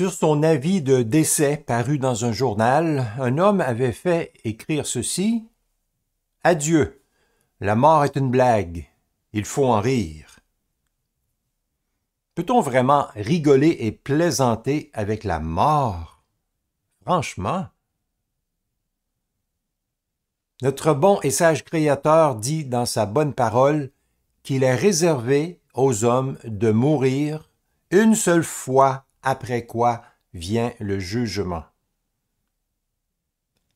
Sur son avis de décès paru dans un journal, un homme avait fait écrire ceci Adieu. La mort est une blague. Il faut en rire. Peut-on vraiment rigoler et plaisanter avec la mort Franchement Notre bon et sage Créateur dit dans sa bonne parole qu'il est réservé aux hommes de mourir une seule fois après quoi vient le jugement.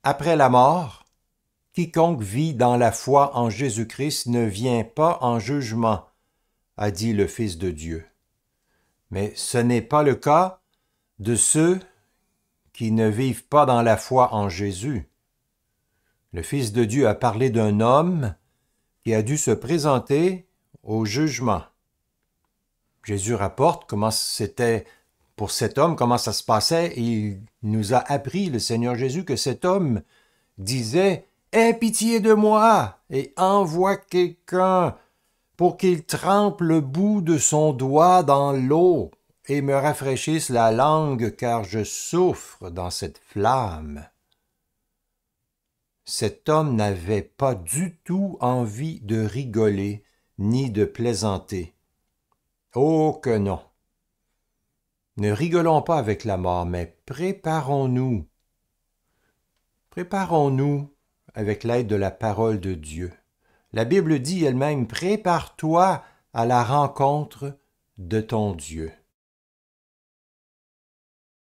Après la mort, quiconque vit dans la foi en Jésus-Christ ne vient pas en jugement, a dit le Fils de Dieu. Mais ce n'est pas le cas de ceux qui ne vivent pas dans la foi en Jésus. Le Fils de Dieu a parlé d'un homme qui a dû se présenter au jugement. Jésus rapporte comment c'était pour cet homme, comment ça se passait, il nous a appris, le Seigneur Jésus, que cet homme disait Aie pitié de moi et envoie quelqu'un pour qu'il trempe le bout de son doigt dans l'eau et me rafraîchisse la langue, car je souffre dans cette flamme. Cet homme n'avait pas du tout envie de rigoler ni de plaisanter. Oh que non! Ne rigolons pas avec la mort, mais préparons-nous. Préparons-nous avec l'aide de la parole de Dieu. La Bible dit elle-même, prépare-toi à la rencontre de ton Dieu.